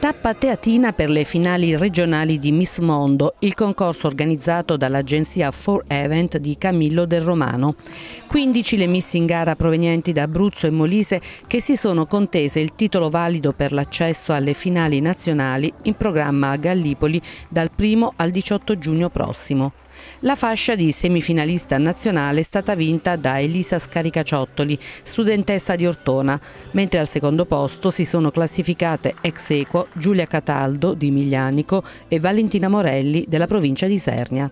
Tappa teatina per le finali regionali di Miss Mondo, il concorso organizzato dall'agenzia 4Event di Camillo Del Romano. 15 le miss in gara provenienti da Abruzzo e Molise che si sono contese il titolo valido per l'accesso alle finali nazionali in programma a Gallipoli dal 1 al 18 giugno prossimo. La fascia di semifinalista nazionale è stata vinta da Elisa Scaricaciottoli, studentessa di Ortona, mentre al secondo posto si sono classificate ex equo Giulia Cataldo di Miglianico e Valentina Morelli della provincia di Sernia.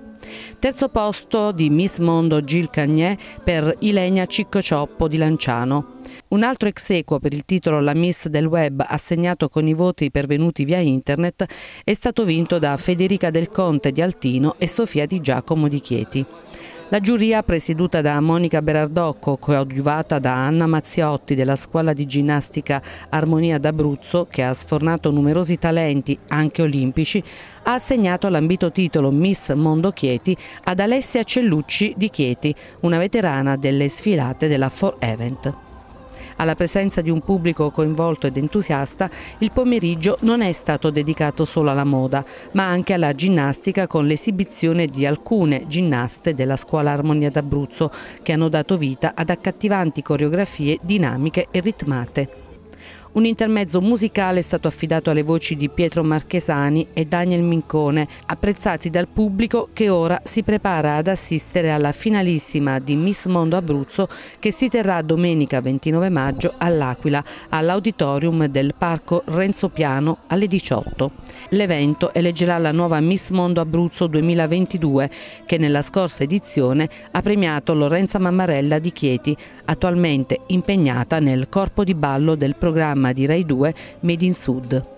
Terzo posto di Miss Mondo Gil Cagnè per Ilenia Ciccocioppo di Lanciano. Un altro ex equo per il titolo La Miss del Web, assegnato con i voti pervenuti via internet, è stato vinto da Federica Del Conte di Altino e Sofia Di Giacomo di Chieti. La giuria, presieduta da Monica Berardocco, coadiuvata da Anna Mazziotti della scuola di ginnastica Armonia d'Abruzzo, che ha sfornato numerosi talenti, anche olimpici, ha assegnato l'ambito titolo Miss Mondo Chieti ad Alessia Cellucci di Chieti, una veterana delle sfilate della For Event. Alla presenza di un pubblico coinvolto ed entusiasta, il pomeriggio non è stato dedicato solo alla moda, ma anche alla ginnastica con l'esibizione di alcune ginnaste della Scuola Armonia d'Abruzzo, che hanno dato vita ad accattivanti coreografie dinamiche e ritmate. Un intermezzo musicale è stato affidato alle voci di Pietro Marchesani e Daniel Mincone, apprezzati dal pubblico che ora si prepara ad assistere alla finalissima di Miss Mondo Abruzzo che si terrà domenica 29 maggio all'Aquila, all'auditorium del Parco Renzo Piano alle 18. L'evento eleggerà la nuova Miss Mondo Abruzzo 2022 che nella scorsa edizione ha premiato Lorenza Mammarella di Chieti, attualmente impegnata nel corpo di ballo del programma programma di Rai 2 Made in Sud.